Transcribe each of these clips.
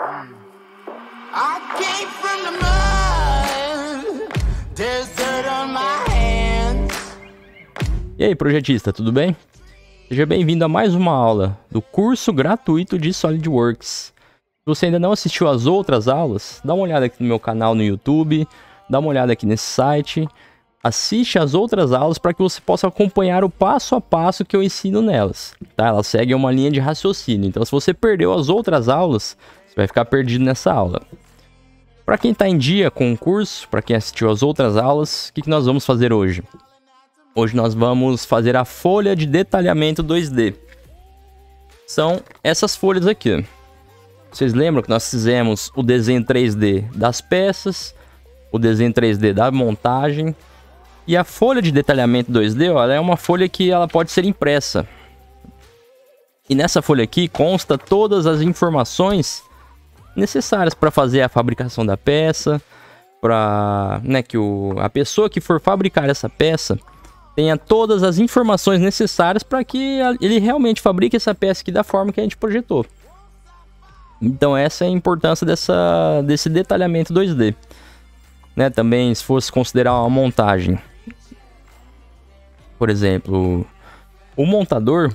Hum. I came from the mud, on my hands. E aí, projetista, tudo bem? Seja bem-vindo a mais uma aula do curso gratuito de SolidWorks. Se você ainda não assistiu às outras aulas, dá uma olhada aqui no meu canal no YouTube, dá uma olhada aqui nesse site, assiste às outras aulas para que você possa acompanhar o passo a passo que eu ensino nelas. Tá? Elas seguem uma linha de raciocínio, então se você perdeu as outras aulas, você vai ficar perdido nessa aula. Para quem está em dia com o curso, para quem assistiu às outras aulas, o que, que nós vamos fazer hoje? Hoje nós vamos fazer a folha de detalhamento 2D. São essas folhas aqui. Vocês lembram que nós fizemos o desenho 3D das peças, o desenho 3D da montagem. E a folha de detalhamento 2D ó, é uma folha que ela pode ser impressa. E nessa folha aqui consta todas as informações necessárias para fazer a fabricação da peça, para né, que o, a pessoa que for fabricar essa peça tenha todas as informações necessárias para que ele realmente fabrique essa peça aqui da forma que a gente projetou. Então essa é a importância dessa, desse detalhamento 2D. Né, também se fosse considerar uma montagem. Por exemplo, o montador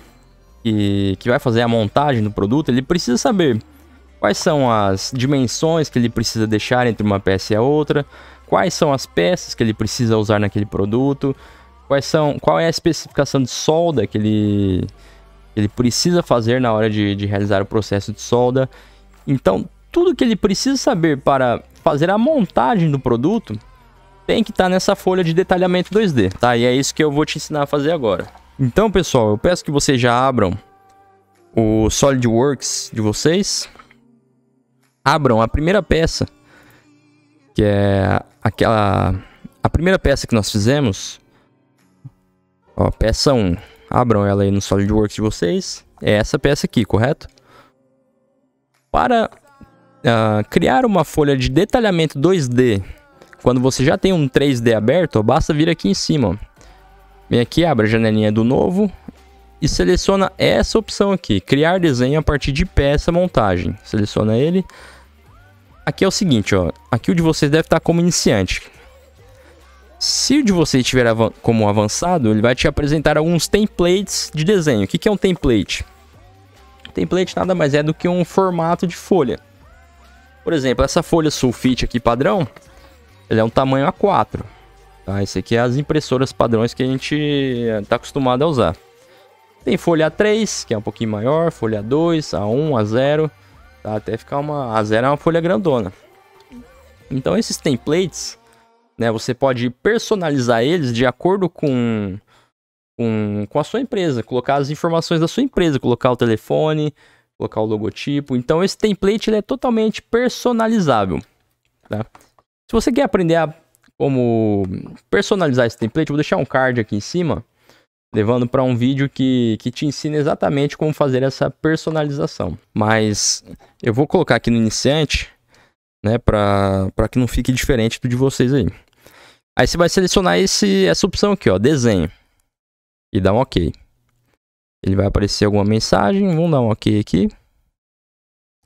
que, que vai fazer a montagem do produto, ele precisa saber quais são as dimensões que ele precisa deixar entre uma peça e a outra, quais são as peças que ele precisa usar naquele produto, quais são, qual é a especificação de solda que ele, ele precisa fazer na hora de, de realizar o processo de solda. Então, tudo que ele precisa saber para fazer a montagem do produto tem que estar tá nessa folha de detalhamento 2D, tá? E é isso que eu vou te ensinar a fazer agora. Então, pessoal, eu peço que vocês já abram o SolidWorks de vocês abram a primeira peça, que é aquela. A primeira peça que nós fizemos. Ó, peça 1. Abram ela aí no SolidWorks de vocês. É essa peça aqui, correto? Para uh, criar uma folha de detalhamento 2D, quando você já tem um 3D aberto, basta vir aqui em cima. Ó. Vem aqui, abre a janelinha do novo e seleciona essa opção aqui, criar desenho a partir de peça montagem. Seleciona ele. Aqui é o seguinte, ó, aqui o de vocês deve estar como iniciante. Se o de vocês estiver av como avançado, ele vai te apresentar alguns templates de desenho. O que, que é um template? Template nada mais é do que um formato de folha. Por exemplo, essa folha sulfite aqui padrão, ele é um tamanho A4. Tá? Esse aqui é as impressoras padrões que a gente está eh, acostumado a usar. Tem folha 3, que é um pouquinho maior, folha 2, A1, A0, tá? até ficar uma A0 é uma folha grandona. Então esses templates, né, você pode personalizar eles de acordo com, com, com a sua empresa, colocar as informações da sua empresa, colocar o telefone, colocar o logotipo. Então esse template ele é totalmente personalizável. Tá? Se você quer aprender a como personalizar esse template, vou deixar um card aqui em cima levando para um vídeo que, que te ensina exatamente como fazer essa personalização. Mas eu vou colocar aqui no iniciante, né, para que não fique diferente do de vocês aí. Aí você vai selecionar esse, essa opção aqui, ó, desenho, e dá um OK. Ele vai aparecer alguma mensagem, vamos dar um OK aqui.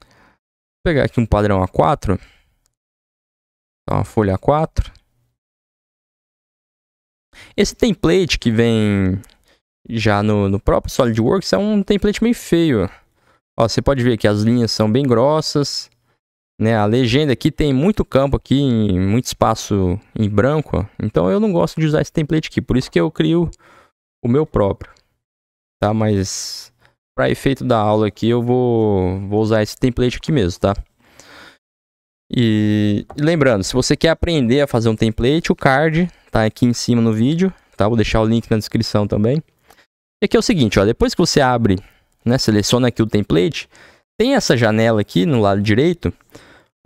Vou pegar aqui um padrão A4, uma folha A4. Esse template que vem já no, no próprio SolidWorks é um template meio feio. Ó, você pode ver que as linhas são bem grossas. Né? A legenda aqui tem muito campo aqui, muito espaço em branco. Então eu não gosto de usar esse template aqui. Por isso que eu crio o meu próprio. Tá? Mas para efeito da aula aqui eu vou, vou usar esse template aqui mesmo, tá? e lembrando, se você quer aprender a fazer um template, o card tá aqui em cima no vídeo, tá? Vou deixar o link na descrição também. É e aqui é o seguinte, ó, depois que você abre, né, seleciona aqui o template, tem essa janela aqui no lado direito,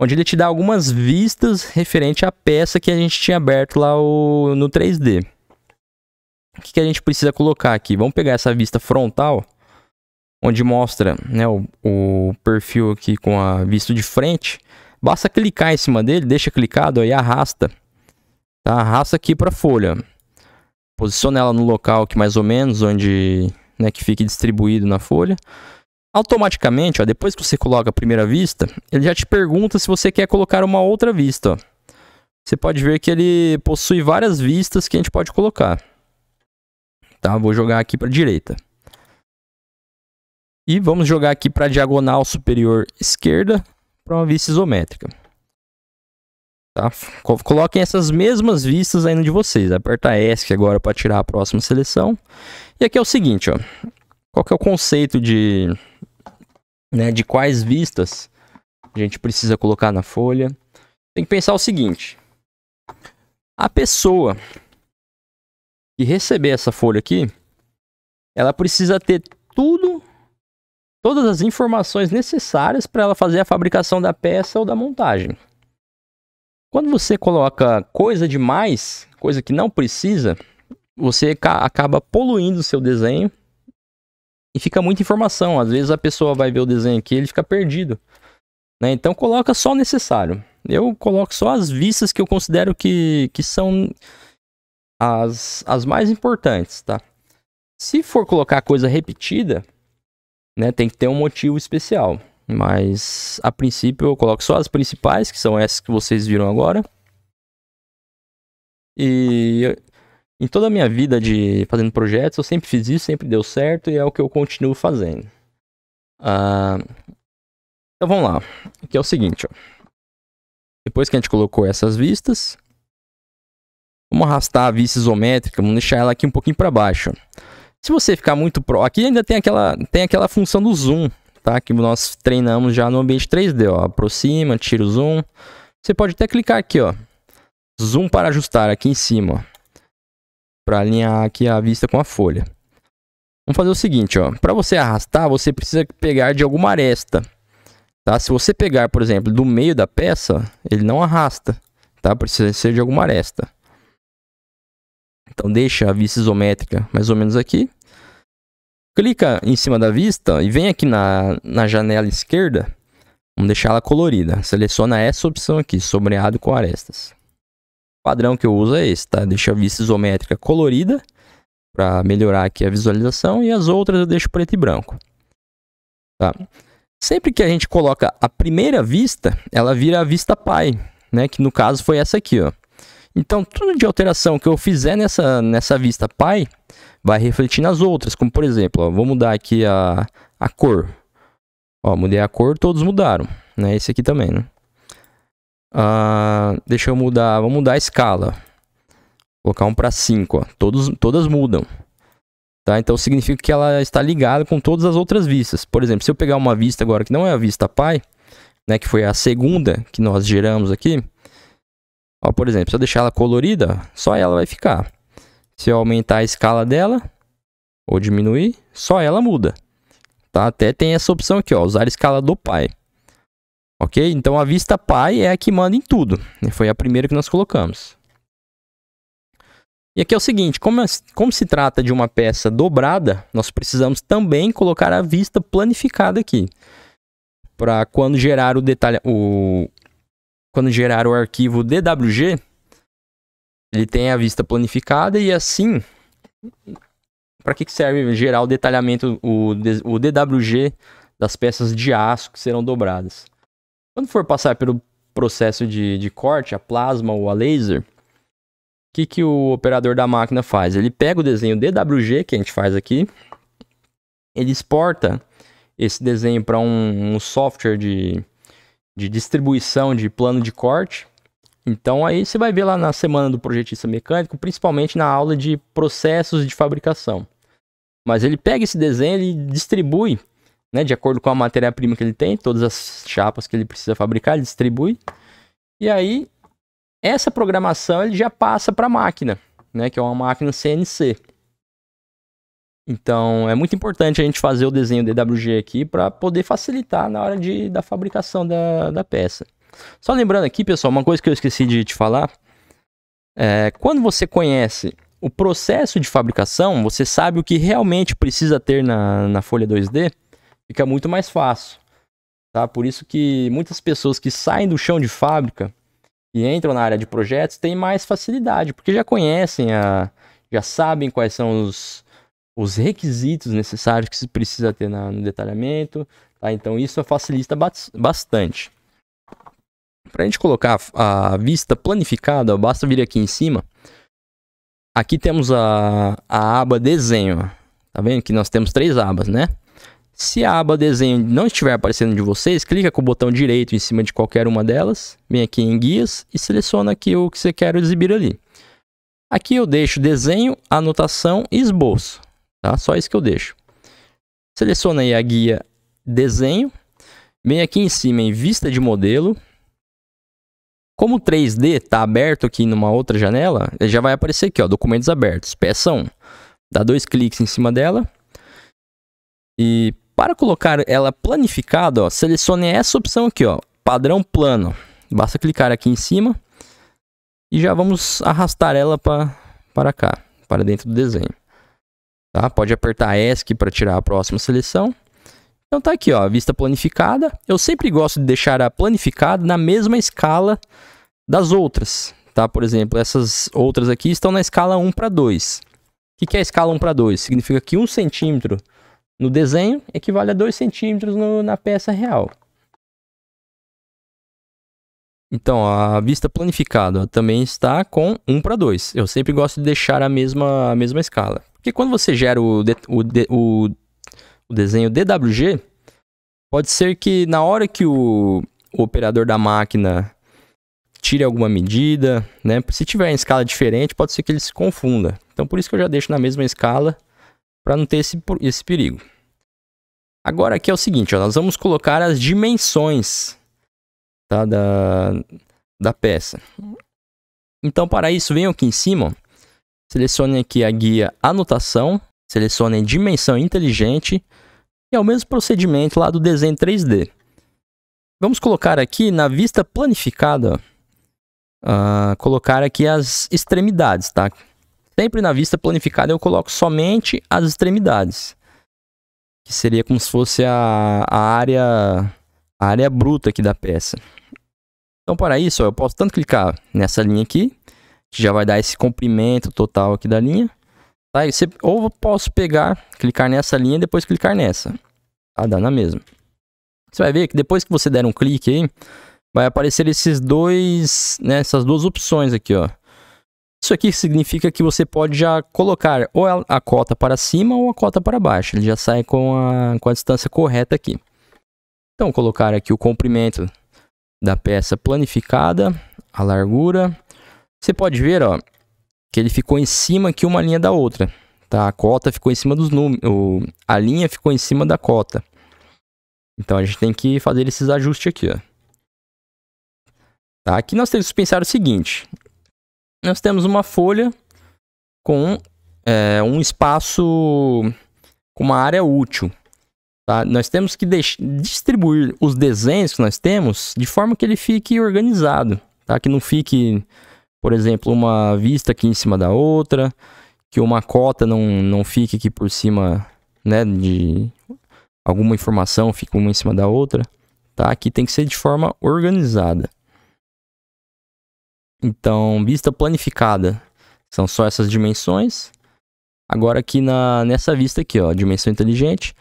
onde ele te dá algumas vistas referente à peça que a gente tinha aberto lá o, no 3D. O que, que a gente precisa colocar aqui? Vamos pegar essa vista frontal, onde mostra né, o, o, perfil aqui com a vista de frente. Basta clicar em cima dele, deixa clicado e arrasta. Tá? Arrasta aqui para a folha posiciona ela no local que mais ou menos onde né, que fique distribuído na folha. Automaticamente, ó, depois que você coloca a primeira vista, ele já te pergunta se você quer colocar uma outra vista. Ó. Você pode ver que ele possui várias vistas que a gente pode colocar. Tá, vou jogar aqui para a direita. E vamos jogar aqui para a diagonal superior esquerda para uma vista isométrica tá? Coloquem essas mesmas vistas ainda de vocês. Aperta ESC agora é para tirar a próxima seleção. E aqui é o seguinte, ó. Qual que é o conceito de, né, de quais vistas a gente precisa colocar na folha? Tem que pensar o seguinte. A pessoa que receber essa folha aqui, ela precisa ter tudo, todas as informações necessárias para ela fazer a fabricação da peça ou da montagem. Quando você coloca coisa demais, coisa que não precisa, você acaba poluindo o seu desenho e fica muita informação. Às vezes a pessoa vai ver o desenho aqui e ele fica perdido. Né? Então coloca só o necessário. Eu coloco só as vistas que eu considero que, que são as, as mais importantes, tá? Se for colocar coisa repetida, né, tem que ter um motivo especial. Mas a princípio eu coloco só as principais, que são essas que vocês viram agora. E em toda a minha vida de fazendo projetos, eu sempre fiz isso, sempre deu certo e é o que eu continuo fazendo. Ah, então vamos lá, que é o seguinte, ó. depois que a gente colocou essas vistas, vamos arrastar a vista isométrica, vamos deixar ela aqui um pouquinho para baixo. Se você ficar muito pro, aqui ainda tem aquela, tem aquela função do zoom, tá? Que nós treinamos já no ambiente 3D, ó. Aproxima, tira o zoom. Você pode até clicar aqui, ó. Zoom para ajustar aqui em cima, Para alinhar aqui a vista com a folha. Vamos fazer o seguinte, ó. Para você arrastar, você precisa pegar de alguma aresta, tá? Se você pegar, por exemplo, do meio da peça, ele não arrasta, tá? Precisa ser de alguma aresta. Então deixa a vista isométrica mais ou menos aqui clica em cima da vista e vem aqui na, na janela esquerda. Vamos deixar ela colorida. Seleciona essa opção aqui, sombreado com arestas. O padrão que eu uso é esse, tá? Deixa a vista isométrica colorida para melhorar aqui a visualização e as outras eu deixo preto e branco. Tá? Sempre que a gente coloca a primeira vista, ela vira a vista pai, né? Que no caso foi essa aqui, ó. Então, tudo de alteração que eu fizer nessa, nessa vista pai vai refletir nas outras. Como, por exemplo, ó, vou mudar aqui a, a cor. Ó, mudei a cor, todos mudaram. Né? Esse aqui também, né? Ah, deixa eu mudar, vamos mudar a escala. colocar um para 5, Todos, todas mudam. Tá? Então significa que ela está ligada com todas as outras vistas. Por exemplo, se eu pegar uma vista agora que não é a vista pai, né, que foi a segunda que nós geramos aqui, Ó, por exemplo, se eu deixar ela colorida, só ela vai ficar. Se eu aumentar a escala dela ou diminuir, só ela muda. Tá? Até tem essa opção aqui, ó, usar a escala do pai. Ok? Então a vista pai é a que manda em tudo. Né? Foi a primeira que nós colocamos. E aqui é o seguinte, como, como se trata de uma peça dobrada, nós precisamos também colocar a vista planificada aqui. Para quando gerar o detalhe, o, quando gerar o arquivo DWG, ele tem a vista planificada e assim, para que, serve gerar o detalhamento, o, o DWG das peças de aço que serão dobradas? Quando for passar pelo processo de, de corte, a plasma ou a laser, o que, que o operador da máquina faz? Ele pega o desenho DWG que a gente faz aqui, ele exporta esse desenho para um, um software de, de distribuição de plano de corte. Então aí você vai ver lá na semana do projetista mecânico, principalmente na aula de processos de fabricação. Mas ele pega esse desenho e distribui, né, de acordo com a matéria-prima que ele tem, todas as chapas que ele precisa fabricar, ele distribui. E aí essa programação ele já passa para a máquina, né, que é uma máquina CNC. Então, é muito importante a gente fazer o desenho DWG aqui para poder facilitar na hora de, da fabricação da, da peça. Só lembrando aqui, pessoal, uma coisa que eu esqueci de te falar. É, quando você conhece o processo de fabricação, você sabe o que realmente precisa ter na, na folha 2D, fica muito mais fácil. Tá? Por isso que muitas pessoas que saem do chão de fábrica e entram na área de projetos têm mais facilidade, porque já conhecem, a, já sabem quais são os os requisitos necessários que se precisa ter na, no detalhamento. Tá? Então isso facilita bastante. Para a gente colocar a vista planificada, basta vir aqui em cima. Aqui temos a, a aba desenho. Tá vendo que nós temos três abas, né? Se a aba desenho não estiver aparecendo de vocês, clica com o botão direito em cima de qualquer uma delas, vem aqui em guias e seleciona aqui o que você quer exibir ali. Aqui eu deixo desenho, anotação e esboço. Tá? Só isso que eu deixo. Seleciona aí a guia desenho. Vem aqui em cima em vista de modelo. Como o 3D está aberto aqui numa outra janela, ele já vai aparecer aqui, ó, documentos abertos, peça 1. Dá dois cliques em cima dela. E para colocar ela planificada, ó, selecione essa opção aqui, ó, padrão plano. Basta clicar aqui em cima e já vamos arrastar ela pra, para cá, para dentro do desenho. Tá? Pode apertar ESC para tirar a próxima seleção. Então tá aqui, ó, a vista planificada. Eu sempre gosto de deixar a planificada na mesma escala das outras, tá? Por exemplo, essas outras aqui estão na escala 1 para 2. O que é a escala 1 para 2? Significa que 1 centímetro no desenho equivale a 2 centímetros no, na peça real. Então, a vista planificada também está com 1 para 2. Eu sempre gosto de deixar a mesma, a mesma escala. Porque quando você gera o, de, o, de, o, o desenho DWG, pode ser que na hora que o, o operador da máquina tire alguma medida, né? Se tiver em escala diferente, pode ser que ele se confunda. Então por isso que eu já deixo na mesma escala para não ter esse, esse perigo. Agora aqui é o seguinte, ó, nós vamos colocar as dimensões tá, da, da peça. Então para isso, venham aqui em cima, selecione aqui a guia Anotação, selecione Dimensão Inteligente e é o mesmo procedimento lá do desenho 3D. Vamos colocar aqui na vista planificada, uh, colocar aqui as extremidades, tá? Sempre na vista planificada eu coloco somente as extremidades, que seria como se fosse a, a área, a área bruta aqui da peça. Então, para isso, eu posso tanto clicar nessa linha aqui, que já vai dar esse comprimento total aqui da linha. Tá? você, ou eu posso pegar, clicar nessa linha e depois clicar nessa. Tá? Dá na mesma. Você vai ver que depois que você der um clique aí, vai aparecer esses dois, né, essas duas opções aqui, ó. Isso aqui significa que você pode já colocar ou a cota para cima ou a cota para baixo. Ele já sai com a, com a distância correta aqui. Então, colocar aqui o comprimento da peça planificada, a largura, você pode ver, ó, que ele ficou em cima aqui uma linha da outra, tá? A cota ficou em cima dos números, a linha ficou em cima da cota. Então a gente tem que fazer esses ajustes aqui, ó. Tá? Aqui nós temos que pensar o seguinte: nós temos uma folha com é, um espaço com uma área útil. Tá? Nós temos que distribuir os desenhos que nós temos de forma que ele fique organizado, tá? Que não fique por exemplo, uma vista aqui em cima da outra, que uma cota não, não fique aqui por cima, né, de alguma informação, fique uma em cima da outra, tá? Aqui tem que ser de forma organizada. Então, vista planificada, são só essas dimensões. Agora aqui na, nessa vista aqui, ó, dimensão inteligente,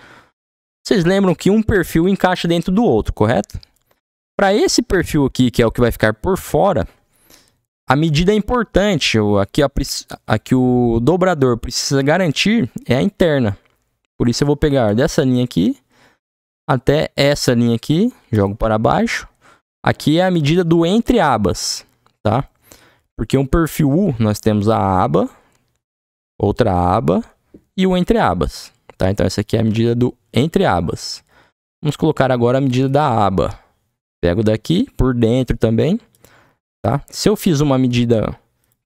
vocês lembram que um perfil encaixa dentro do outro, correto? Para esse perfil aqui, que é o que vai ficar por fora, a medida importante, aqui a, a que o dobrador precisa garantir, é a interna. Por isso eu vou pegar dessa linha aqui até essa linha aqui, jogo para baixo. Aqui é a medida do entre abas, tá? Porque um perfil U, nós temos a aba, outra aba e o entre abas, tá? Então essa aqui é a medida do entre abas. Vamos colocar agora a medida da aba. Pego daqui, por dentro também tá? Se eu fiz uma medida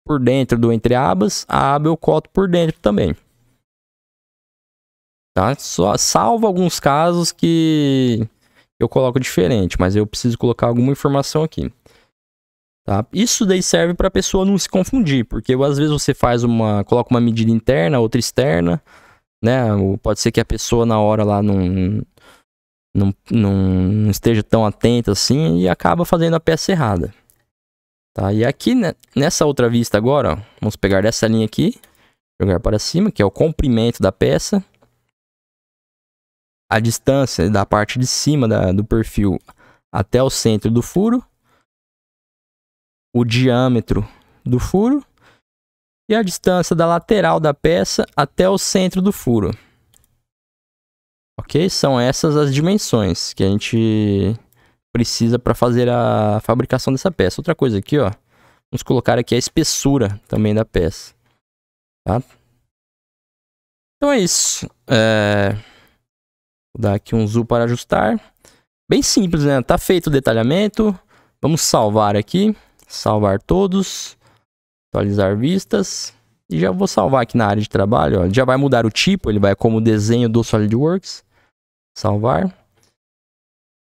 por dentro do entre abas, a aba eu coto por dentro também. Tá? Só, salvo alguns casos que eu coloco diferente, mas eu preciso colocar alguma informação aqui. Tá? Isso daí serve para a pessoa não se confundir, porque às vezes você faz uma, coloca uma medida interna, outra externa, né? Ou pode ser que a pessoa na hora lá não, não, não esteja tão atenta assim e acaba fazendo a peça errada. Tá, e aqui nessa outra vista agora, ó, vamos pegar dessa linha aqui, jogar para cima, que é o comprimento da peça. A distância da parte de cima da, do perfil até o centro do furo. O diâmetro do furo. E a distância da lateral da peça até o centro do furo. Ok? São essas as dimensões que a gente precisa para fazer a fabricação dessa peça. Outra coisa aqui, ó. Vamos colocar aqui a espessura também da peça. Tá? Então é isso. É... Vou dar aqui um zoom para ajustar. Bem simples, né? Tá feito o detalhamento. Vamos salvar aqui. Salvar todos. Atualizar vistas. E já vou salvar aqui na área de trabalho. Ó. Já vai mudar o tipo. Ele vai como desenho do SolidWorks. Salvar.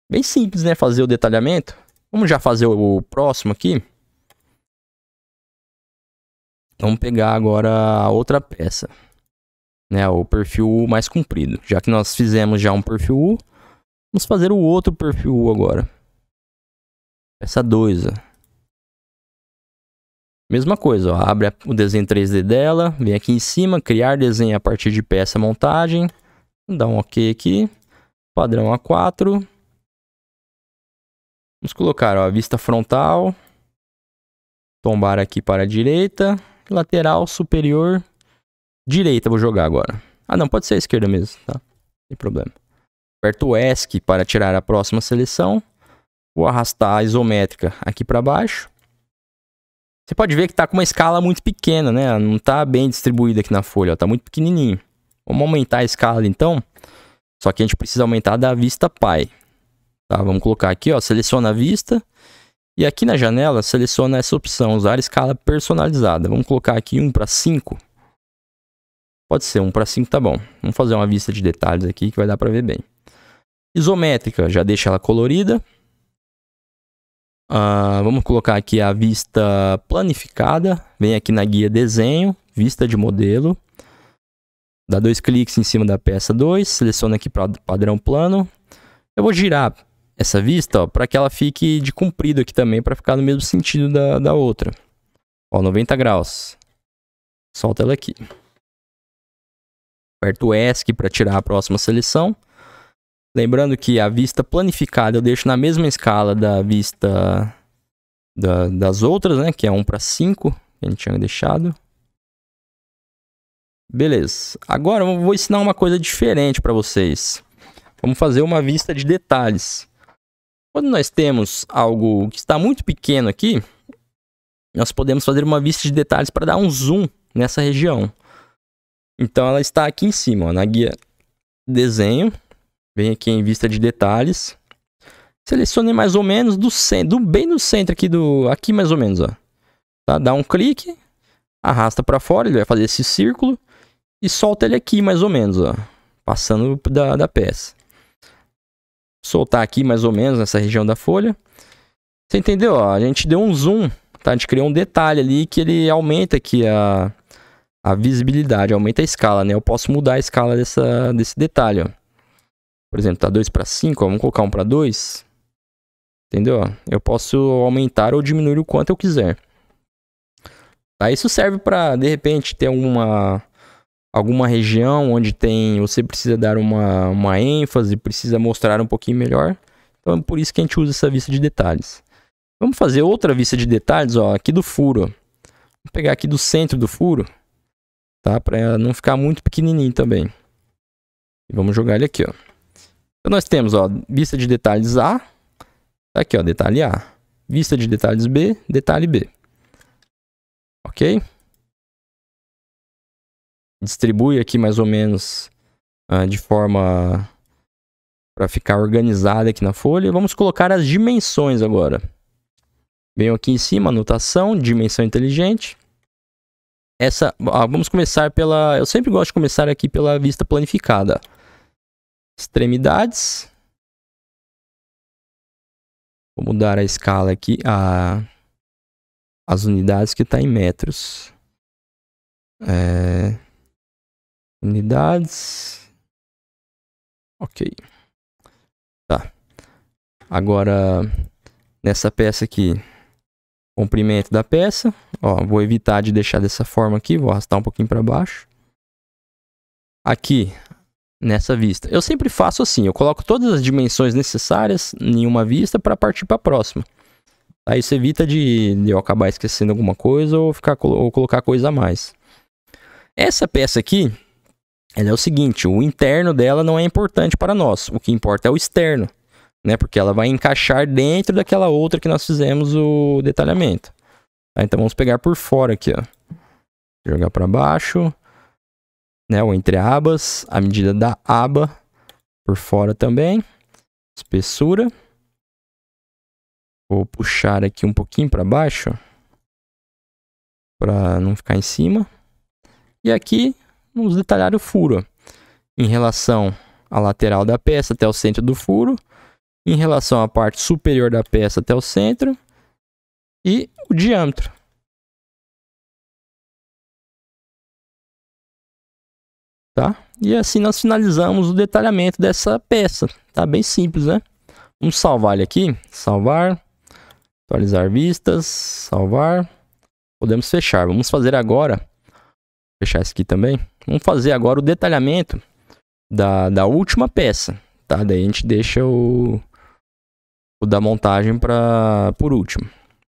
Bem simples, né? Fazer o detalhamento. Vamos já fazer o próximo aqui. Vamos pegar agora a outra peça. Né, o perfil mais comprido. Já que nós fizemos já um perfil U, vamos fazer o outro perfil U agora. Peça 2. Mesma coisa, ó, abre o desenho 3D dela, vem aqui em cima, criar desenho a partir de peça montagem. Dá um OK aqui. Padrão A4. Vamos colocar ó, a vista frontal, tombar aqui para a direita, lateral superior, direita vou jogar agora. Ah não, pode ser a esquerda mesmo, tá? Não tem problema. Aperto o ESC para tirar a próxima seleção. Vou arrastar a isométrica aqui para baixo. Você pode ver que está com uma escala muito pequena, né? Não está bem distribuída aqui na folha, está muito pequenininho. Vamos aumentar a escala então. Só que a gente precisa aumentar da vista pai. Tá, vamos colocar aqui, ó, seleciona a vista. E aqui na janela, seleciona essa opção, usar escala personalizada. Vamos colocar aqui 1 para 5. Pode ser, 1 para 5 tá bom. Vamos fazer uma vista de detalhes aqui que vai dar para ver bem. Isométrica, já deixa ela colorida. Ah, vamos colocar aqui a vista planificada. Vem aqui na guia desenho, vista de modelo. Dá dois cliques em cima da peça 2, seleciona aqui para padrão plano. Eu vou girar essa vista, para que ela fique de comprido aqui também, para ficar no mesmo sentido da, da outra. Ó, 90 graus. Solta ela aqui. Aperto o ESC para tirar a próxima seleção. Lembrando que a vista planificada eu deixo na mesma escala da vista da, das outras, né? Que é 1 para 5, que a gente tinha deixado. Beleza. Agora eu vou ensinar uma coisa diferente para vocês. Vamos fazer uma vista de detalhes. Quando nós temos algo que está muito pequeno aqui, nós podemos fazer uma vista de detalhes para dar um zoom nessa região. Então ela está aqui em cima, ó, na guia desenho, vem aqui em vista de detalhes, selecionei mais ou menos do centro, bem no centro aqui do, aqui mais ou menos, ó. Tá? Dá um clique, arrasta para fora, ele vai fazer esse círculo e solta ele aqui mais ou menos, ó, passando da, da peça soltar aqui mais ou menos nessa região da folha. Você entendeu? Ó, a gente deu um zoom, tá? A gente criou um detalhe ali que ele aumenta aqui a, a visibilidade, aumenta a escala, né? Eu posso mudar a escala dessa, desse detalhe, ó. Por exemplo, tá 2 para 5, vamos colocar 1 um para 2. Entendeu? Eu posso aumentar ou diminuir o quanto eu quiser. Tá? Isso serve para, de repente, ter uma alguma região onde tem você precisa dar uma, uma ênfase, precisa mostrar um pouquinho melhor. Então é por isso que a gente usa essa vista de detalhes. Vamos fazer outra vista de detalhes, ó, aqui do furo. Vou pegar aqui do centro do furo, tá? Para não ficar muito pequenininho também. E vamos jogar ele aqui, ó. Então nós temos, ó, vista de detalhes A, tá aqui, ó, detalhe A. Vista de detalhes B, detalhe B. OK? distribui aqui mais ou menos uh, de forma para ficar organizada aqui na folha. Vamos colocar as dimensões agora. Venho aqui em cima, anotação, dimensão inteligente. Essa, ah, vamos começar pela, eu sempre gosto de começar aqui pela vista planificada. Extremidades. Vou mudar a escala aqui, a, as unidades que está em metros. É, Unidades. Ok. Tá. Agora, nessa peça aqui, comprimento da peça. Ó, vou evitar de deixar dessa forma aqui, vou arrastar um pouquinho para baixo. Aqui, nessa vista. Eu sempre faço assim, eu coloco todas as dimensões necessárias em uma vista para partir para a próxima. Aí isso evita de, de, eu acabar esquecendo alguma coisa ou, ficar, ou colocar coisa a mais. Essa peça aqui, ela é o seguinte: o interno dela não é importante para nós. O que importa é o externo, né? Porque ela vai encaixar dentro daquela outra que nós fizemos o detalhamento. Tá? Então vamos pegar por fora aqui, ó. Jogar para baixo, né? O entre abas, a medida da aba por fora também, espessura. Vou puxar aqui um pouquinho para baixo para não ficar em cima. E aqui vamos detalhar o furo em relação à lateral da peça até o centro do furo, em relação à parte superior da peça até o centro e o diâmetro. Tá? E assim nós finalizamos o detalhamento dessa peça. Tá bem simples, né? Vamos salvar ele aqui. Salvar. Atualizar vistas. Salvar. Podemos fechar. Vamos fazer agora. Vou fechar esse aqui também. Vamos fazer agora o detalhamento da, da última peça, tá? Daí a gente deixa o, o da montagem pra, por último.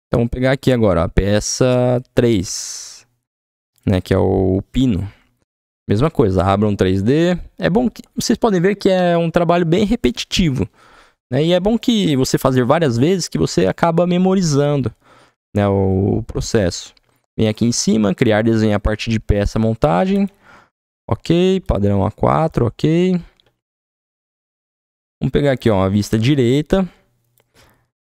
Então, vamos pegar aqui agora a peça 3, né, que é o pino. Mesma coisa, abram 3D. É bom que vocês podem ver que é um trabalho bem repetitivo. Né? E é bom que você fazer várias vezes que você acaba memorizando né, o processo. Vem aqui em cima, criar desenho a partir de peça montagem. Ok, padrão A4, ok. Vamos pegar aqui ó, a vista direita.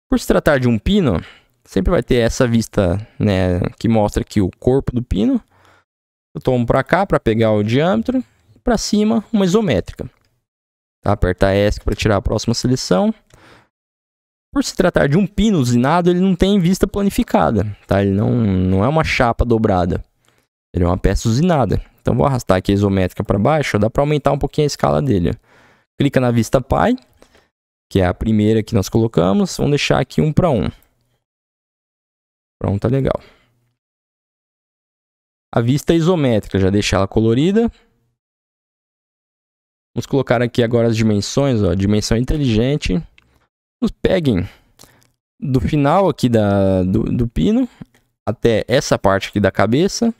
Por se tratar de um pino, sempre vai ter essa vista né, que mostra aqui o corpo do pino. Eu tomo para cá para pegar o diâmetro. Para cima, uma isométrica. Tá? Apertar ESC para tirar a próxima seleção. Por se tratar de um pino usinado, ele não tem vista planificada. Tá? Ele não, não é uma chapa dobrada. Ele é uma peça usinada. Então vou arrastar aqui a isométrica para baixo, dá para aumentar um pouquinho a escala dele. Clica na vista pai, que é a primeira que nós colocamos, vamos deixar aqui 1 para 1. Pronto, tá legal. A vista é isométrica, já deixei ela colorida. Vamos colocar aqui agora as dimensões, ó, dimensão inteligente. Nos peguem do final aqui da, do, do pino até essa parte aqui da cabeça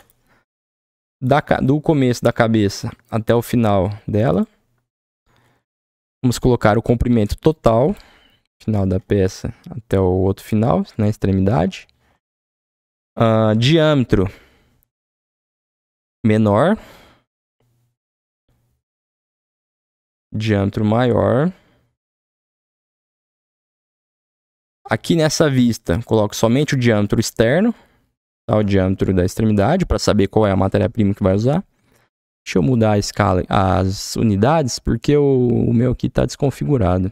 da, do começo da cabeça até o final dela. Vamos colocar o comprimento total, final da peça até o outro final, na né, extremidade. Uh, diâmetro menor. Diâmetro maior. Aqui nessa vista, coloco somente o diâmetro externo, tá? o diâmetro da extremidade para saber qual é a matéria-prima que vai usar. Deixa eu mudar a escala, as unidades, porque o, o meu aqui está desconfigurado.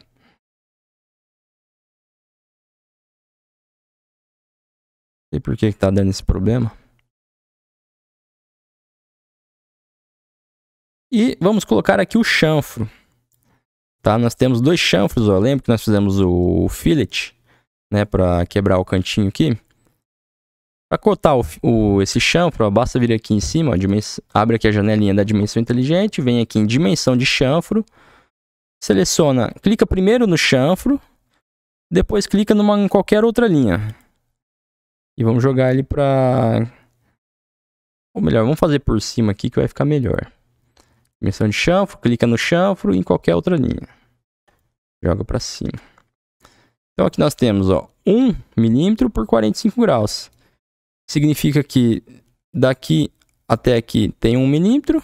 E por que está dando esse problema? E vamos colocar aqui o chanfro. Tá? Nós temos dois chanfros, ó. lembra que nós fizemos o fillet né, para quebrar o cantinho aqui? Para cortar o, o, esse chanfro, basta vir aqui em cima, ó, abre aqui a janelinha da dimensão inteligente, vem aqui em dimensão de chanfro, seleciona, clica primeiro no chanfro, depois clica numa, em qualquer outra linha. E vamos jogar ele para... Ou melhor, vamos fazer por cima aqui que vai ficar melhor. Dimensão de chanfro, clica no chanfro em qualquer outra linha. Joga para cima. Então aqui nós temos ó, 1 milímetro por 45 graus significa que daqui até aqui tem 1 milímetro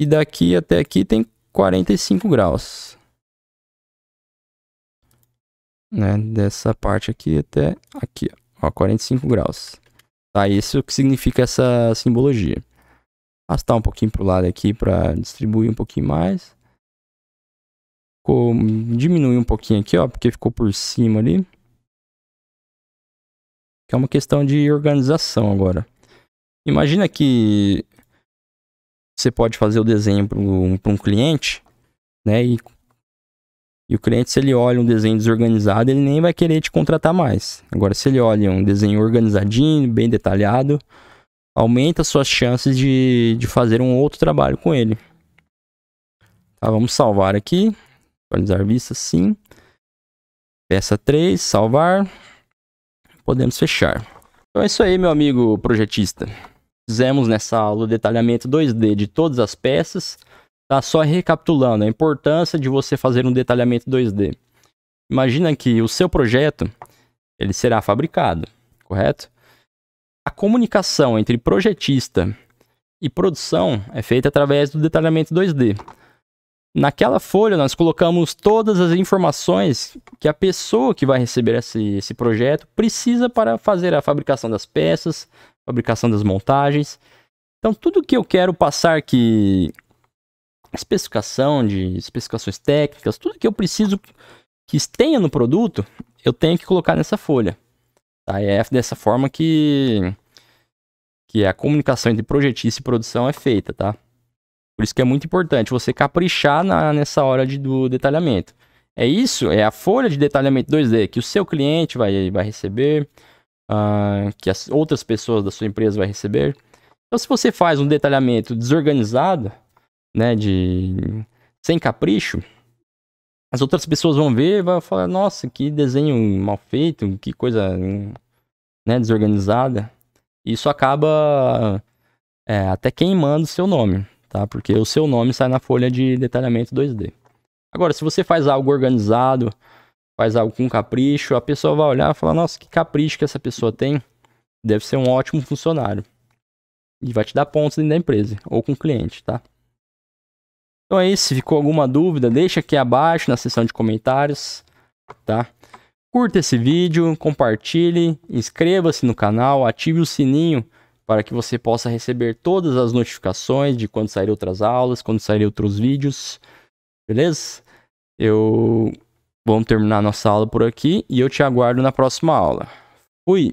e daqui até aqui tem 45 graus. Né? Dessa parte aqui até aqui, ó, 45 graus. Tá, isso que significa essa simbologia. Arrastar um pouquinho para o lado aqui para distribuir um pouquinho mais. Ficou, diminui um pouquinho aqui, ó, porque ficou por cima ali que é uma questão de organização agora. Imagina que você pode fazer o desenho para um, um, cliente, né? E, e, o cliente, se ele olha um desenho desorganizado, ele nem vai querer te contratar mais. Agora, se ele olha um desenho organizadinho, bem detalhado, aumenta suas chances de, de fazer um outro trabalho com ele. Tá, vamos salvar aqui. Atualizar vista, sim. Peça 3, salvar podemos fechar. Então é isso aí, meu amigo projetista. Fizemos nessa aula o detalhamento 2D de todas as peças. Tá só recapitulando a importância de você fazer um detalhamento 2D. Imagina que o seu projeto ele será fabricado, correto? A comunicação entre projetista e produção é feita através do detalhamento 2D. Naquela folha, nós colocamos todas as informações que a pessoa que vai receber esse, esse projeto precisa para fazer a fabricação das peças, fabricação das montagens. Então, tudo que eu quero passar que especificação de especificações técnicas, tudo que eu preciso que tenha no produto, eu tenho que colocar nessa folha. Tá? É dessa forma que, que a comunicação entre projetista e produção é feita, tá? Por isso que é muito importante você caprichar na, nessa hora de, do detalhamento. É isso, é a folha de detalhamento 2D que o seu cliente vai, vai receber, uh, que as outras pessoas da sua empresa vai receber. Então, se você faz um detalhamento desorganizado, né, de sem capricho, as outras pessoas vão ver e vão falar: nossa, que desenho mal feito, que coisa né, desorganizada. Isso acaba é, até queimando o seu nome tá? Porque o seu nome sai na folha de detalhamento 2D. Agora, se você faz algo organizado, faz algo com capricho, a pessoa vai olhar e falar: "Nossa, que capricho que essa pessoa tem. Deve ser um ótimo funcionário." E vai te dar pontos dentro da empresa ou com o cliente, tá? Então é isso, se ficou alguma dúvida, deixa aqui abaixo na seção de comentários, tá? Curta esse vídeo, compartilhe, inscreva-se no canal, ative o sininho para que você possa receber todas as notificações de quando sair outras aulas, quando sair outros vídeos. Beleza? Eu vamos terminar nossa aula por aqui e eu te aguardo na próxima aula. Fui.